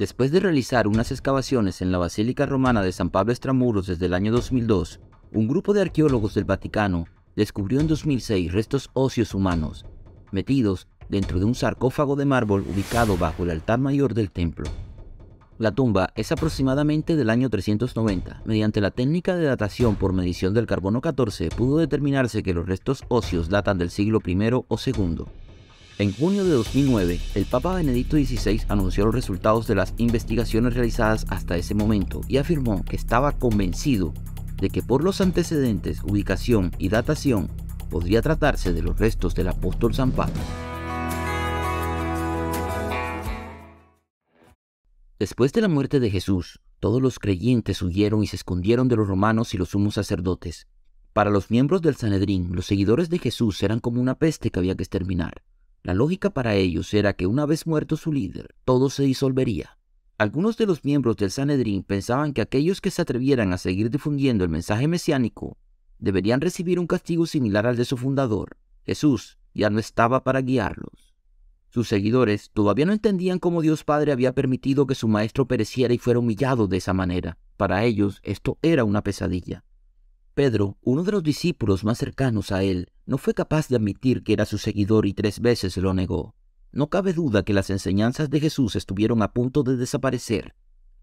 Después de realizar unas excavaciones en la Basílica Romana de San Pablo Estramuros desde el año 2002, un grupo de arqueólogos del Vaticano descubrió en 2006 restos óseos humanos, metidos dentro de un sarcófago de mármol ubicado bajo el altar mayor del templo. La tumba es aproximadamente del año 390. Mediante la técnica de datación por medición del carbono 14 pudo determinarse que los restos óseos datan del siglo I o II. En junio de 2009, el Papa Benedicto XVI anunció los resultados de las investigaciones realizadas hasta ese momento y afirmó que estaba convencido de que por los antecedentes, ubicación y datación podría tratarse de los restos del apóstol San Pablo. Después de la muerte de Jesús, todos los creyentes huyeron y se escondieron de los romanos y los sumos sacerdotes. Para los miembros del Sanedrín, los seguidores de Jesús eran como una peste que había que exterminar. La lógica para ellos era que una vez muerto su líder, todo se disolvería. Algunos de los miembros del Sanedrín pensaban que aquellos que se atrevieran a seguir difundiendo el mensaje mesiánico deberían recibir un castigo similar al de su fundador. Jesús ya no estaba para guiarlos. Sus seguidores todavía no entendían cómo Dios Padre había permitido que su maestro pereciera y fuera humillado de esa manera. Para ellos esto era una pesadilla. Pedro, uno de los discípulos más cercanos a él, no fue capaz de admitir que era su seguidor y tres veces lo negó. No cabe duda que las enseñanzas de Jesús estuvieron a punto de desaparecer.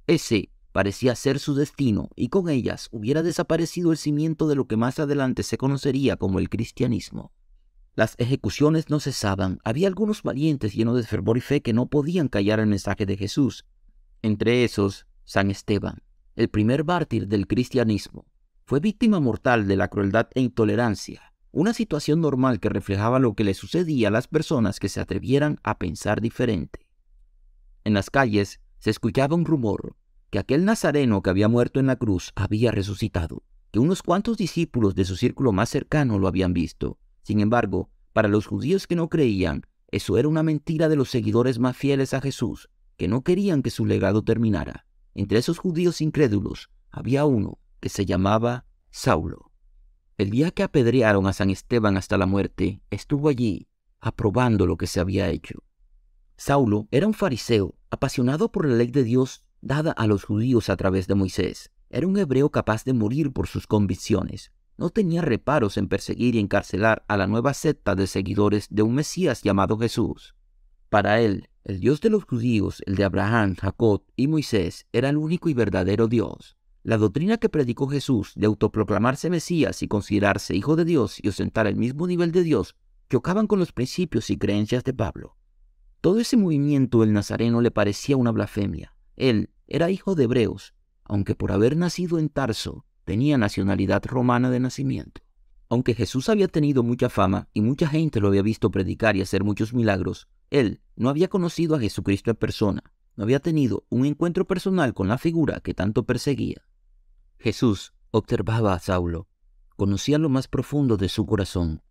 Ese parecía ser su destino y con ellas hubiera desaparecido el cimiento de lo que más adelante se conocería como el cristianismo. Las ejecuciones no cesaban, había algunos valientes llenos de fervor y fe que no podían callar el mensaje de Jesús, entre esos San Esteban, el primer mártir del cristianismo. Fue víctima mortal de la crueldad e intolerancia, una situación normal que reflejaba lo que le sucedía a las personas que se atrevieran a pensar diferente. En las calles se escuchaba un rumor, que aquel nazareno que había muerto en la cruz había resucitado, que unos cuantos discípulos de su círculo más cercano lo habían visto. Sin embargo, para los judíos que no creían, eso era una mentira de los seguidores más fieles a Jesús, que no querían que su legado terminara. Entre esos judíos incrédulos había uno se llamaba Saulo. El día que apedrearon a San Esteban hasta la muerte, estuvo allí, aprobando lo que se había hecho. Saulo era un fariseo, apasionado por la ley de Dios dada a los judíos a través de Moisés. Era un hebreo capaz de morir por sus convicciones. No tenía reparos en perseguir y encarcelar a la nueva secta de seguidores de un Mesías llamado Jesús. Para él, el Dios de los judíos, el de Abraham, Jacob y Moisés, era el único y verdadero Dios. La doctrina que predicó Jesús de autoproclamarse Mesías y considerarse hijo de Dios y ostentar el mismo nivel de Dios chocaban con los principios y creencias de Pablo. Todo ese movimiento del Nazareno le parecía una blasfemia. Él era hijo de hebreos, aunque por haber nacido en Tarso tenía nacionalidad romana de nacimiento. Aunque Jesús había tenido mucha fama y mucha gente lo había visto predicar y hacer muchos milagros, él no había conocido a Jesucristo en persona, no había tenido un encuentro personal con la figura que tanto perseguía. Jesús observaba a Saulo, conocía lo más profundo de su corazón.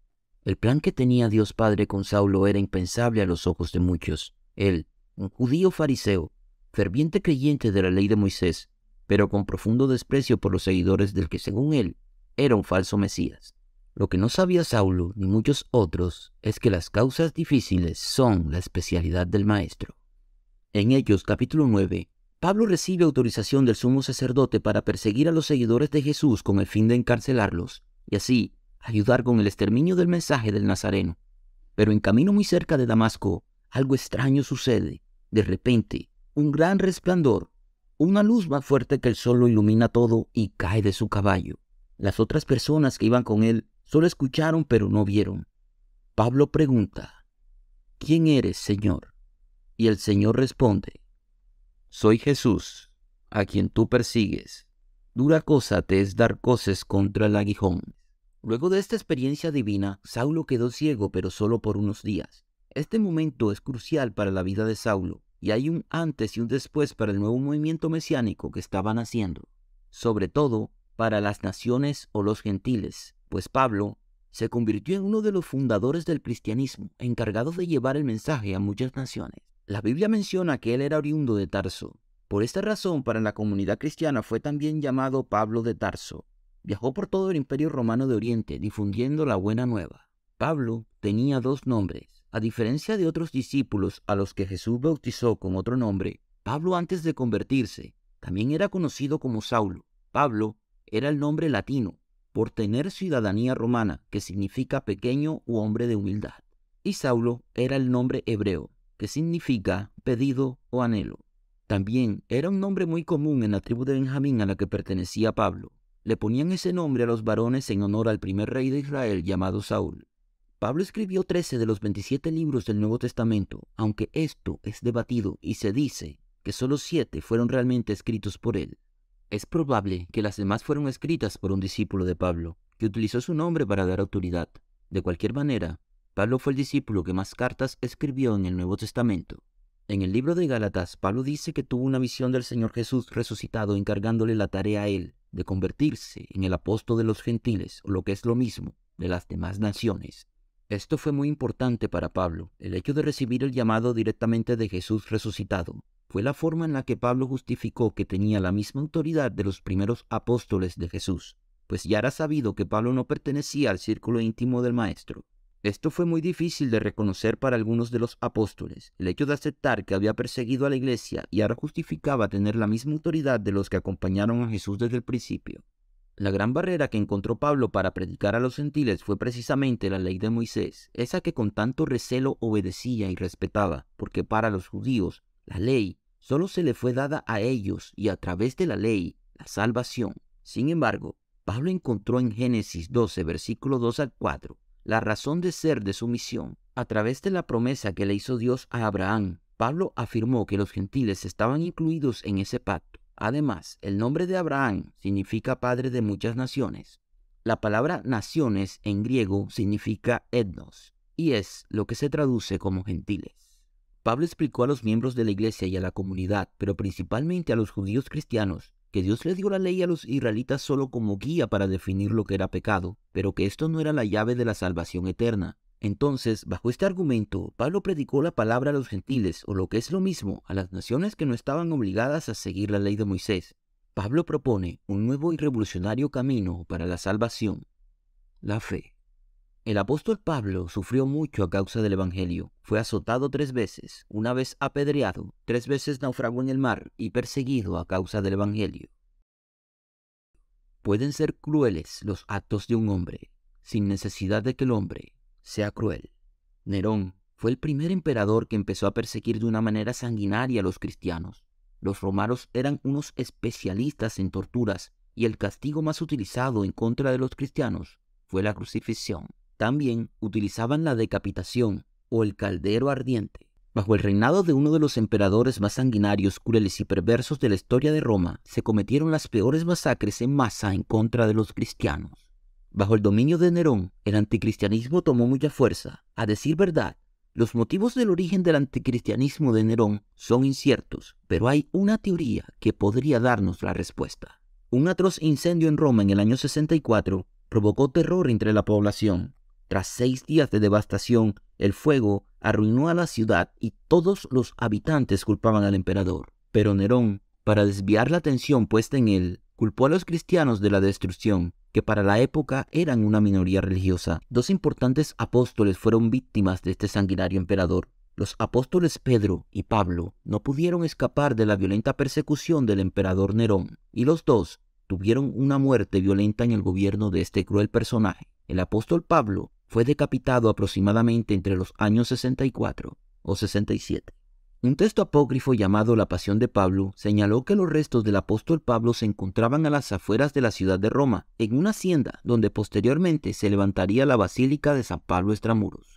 El plan que tenía Dios Padre con Saulo era impensable a los ojos de muchos. Él, un judío fariseo, ferviente creyente de la ley de Moisés, pero con profundo desprecio por los seguidores del que, según él, era un falso Mesías. Lo que no sabía Saulo ni muchos otros es que las causas difíciles son la especialidad del Maestro. En ellos, capítulo 9, Pablo recibe autorización del sumo sacerdote para perseguir a los seguidores de Jesús con el fin de encarcelarlos y así ayudar con el exterminio del mensaje del Nazareno. Pero en camino muy cerca de Damasco, algo extraño sucede. De repente, un gran resplandor, una luz más fuerte que el sol lo ilumina todo y cae de su caballo. Las otras personas que iban con él solo escucharon pero no vieron. Pablo pregunta, ¿quién eres, Señor? Y el Señor responde, soy Jesús, a quien tú persigues. Dura cosa te es dar coces contra el aguijón. Luego de esta experiencia divina, Saulo quedó ciego, pero solo por unos días. Este momento es crucial para la vida de Saulo, y hay un antes y un después para el nuevo movimiento mesiánico que estaba naciendo, sobre todo para las naciones o los gentiles, pues Pablo se convirtió en uno de los fundadores del cristianismo, encargado de llevar el mensaje a muchas naciones. La Biblia menciona que él era oriundo de Tarso. Por esta razón, para la comunidad cristiana fue también llamado Pablo de Tarso. Viajó por todo el imperio romano de Oriente, difundiendo la buena nueva. Pablo tenía dos nombres. A diferencia de otros discípulos a los que Jesús bautizó con otro nombre, Pablo antes de convertirse también era conocido como Saulo. Pablo era el nombre latino, por tener ciudadanía romana, que significa pequeño u hombre de humildad. Y Saulo era el nombre hebreo, que significa pedido o anhelo. También era un nombre muy común en la tribu de Benjamín a la que pertenecía Pablo. Le ponían ese nombre a los varones en honor al primer rey de Israel llamado Saúl. Pablo escribió 13 de los 27 libros del Nuevo Testamento, aunque esto es debatido y se dice que solo siete fueron realmente escritos por él. Es probable que las demás fueron escritas por un discípulo de Pablo, que utilizó su nombre para dar autoridad. De cualquier manera, Pablo fue el discípulo que más cartas escribió en el Nuevo Testamento. En el libro de Gálatas, Pablo dice que tuvo una visión del Señor Jesús resucitado encargándole la tarea a él de convertirse en el apóstol de los gentiles, o lo que es lo mismo, de las demás naciones. Esto fue muy importante para Pablo. El hecho de recibir el llamado directamente de Jesús resucitado fue la forma en la que Pablo justificó que tenía la misma autoridad de los primeros apóstoles de Jesús, pues ya era sabido que Pablo no pertenecía al círculo íntimo del Maestro, esto fue muy difícil de reconocer para algunos de los apóstoles. El hecho de aceptar que había perseguido a la iglesia y ahora justificaba tener la misma autoridad de los que acompañaron a Jesús desde el principio. La gran barrera que encontró Pablo para predicar a los gentiles fue precisamente la ley de Moisés, esa que con tanto recelo obedecía y respetaba, porque para los judíos la ley solo se le fue dada a ellos y a través de la ley la salvación. Sin embargo, Pablo encontró en Génesis 12, versículo 2 al 4, la razón de ser de su misión. A través de la promesa que le hizo Dios a Abraham, Pablo afirmó que los gentiles estaban incluidos en ese pacto. Además, el nombre de Abraham significa padre de muchas naciones. La palabra naciones en griego significa etnos, y es lo que se traduce como gentiles. Pablo explicó a los miembros de la iglesia y a la comunidad, pero principalmente a los judíos cristianos, que Dios le dio la ley a los israelitas solo como guía para definir lo que era pecado, pero que esto no era la llave de la salvación eterna. Entonces, bajo este argumento, Pablo predicó la palabra a los gentiles, o lo que es lo mismo, a las naciones que no estaban obligadas a seguir la ley de Moisés. Pablo propone un nuevo y revolucionario camino para la salvación, la fe. El apóstol Pablo sufrió mucho a causa del Evangelio. Fue azotado tres veces, una vez apedreado, tres veces naufragó en el mar y perseguido a causa del Evangelio. Pueden ser crueles los actos de un hombre, sin necesidad de que el hombre sea cruel. Nerón fue el primer emperador que empezó a perseguir de una manera sanguinaria a los cristianos. Los romanos eran unos especialistas en torturas y el castigo más utilizado en contra de los cristianos fue la crucifixión. También utilizaban la decapitación o el caldero ardiente. Bajo el reinado de uno de los emperadores más sanguinarios, crueles y perversos de la historia de Roma, se cometieron las peores masacres en masa en contra de los cristianos. Bajo el dominio de Nerón, el anticristianismo tomó mucha fuerza. A decir verdad, los motivos del origen del anticristianismo de Nerón son inciertos, pero hay una teoría que podría darnos la respuesta. Un atroz incendio en Roma en el año 64 provocó terror entre la población. Tras seis días de devastación, el fuego arruinó a la ciudad y todos los habitantes culpaban al emperador. Pero Nerón, para desviar la atención puesta en él, culpó a los cristianos de la destrucción, que para la época eran una minoría religiosa. Dos importantes apóstoles fueron víctimas de este sanguinario emperador. Los apóstoles Pedro y Pablo no pudieron escapar de la violenta persecución del emperador Nerón, y los dos tuvieron una muerte violenta en el gobierno de este cruel personaje. El apóstol Pablo fue decapitado aproximadamente entre los años 64 o 67. Un texto apócrifo llamado La Pasión de Pablo señaló que los restos del apóstol Pablo se encontraban a las afueras de la ciudad de Roma, en una hacienda donde posteriormente se levantaría la Basílica de San Pablo Estramuros.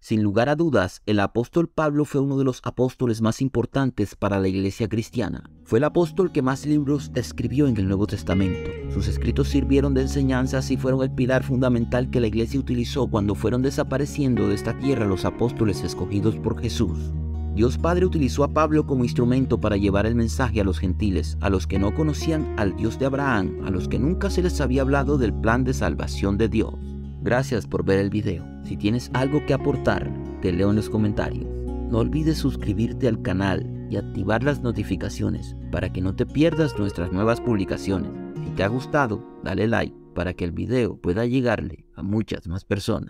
Sin lugar a dudas, el apóstol Pablo fue uno de los apóstoles más importantes para la iglesia cristiana. Fue el apóstol que más libros escribió en el Nuevo Testamento. Sus escritos sirvieron de enseñanzas y fueron el pilar fundamental que la iglesia utilizó cuando fueron desapareciendo de esta tierra los apóstoles escogidos por Jesús. Dios Padre utilizó a Pablo como instrumento para llevar el mensaje a los gentiles, a los que no conocían al Dios de Abraham, a los que nunca se les había hablado del plan de salvación de Dios. Gracias por ver el video. Si tienes algo que aportar, te leo en los comentarios. No olvides suscribirte al canal y activar las notificaciones para que no te pierdas nuestras nuevas publicaciones. Si te ha gustado, dale like para que el video pueda llegarle a muchas más personas.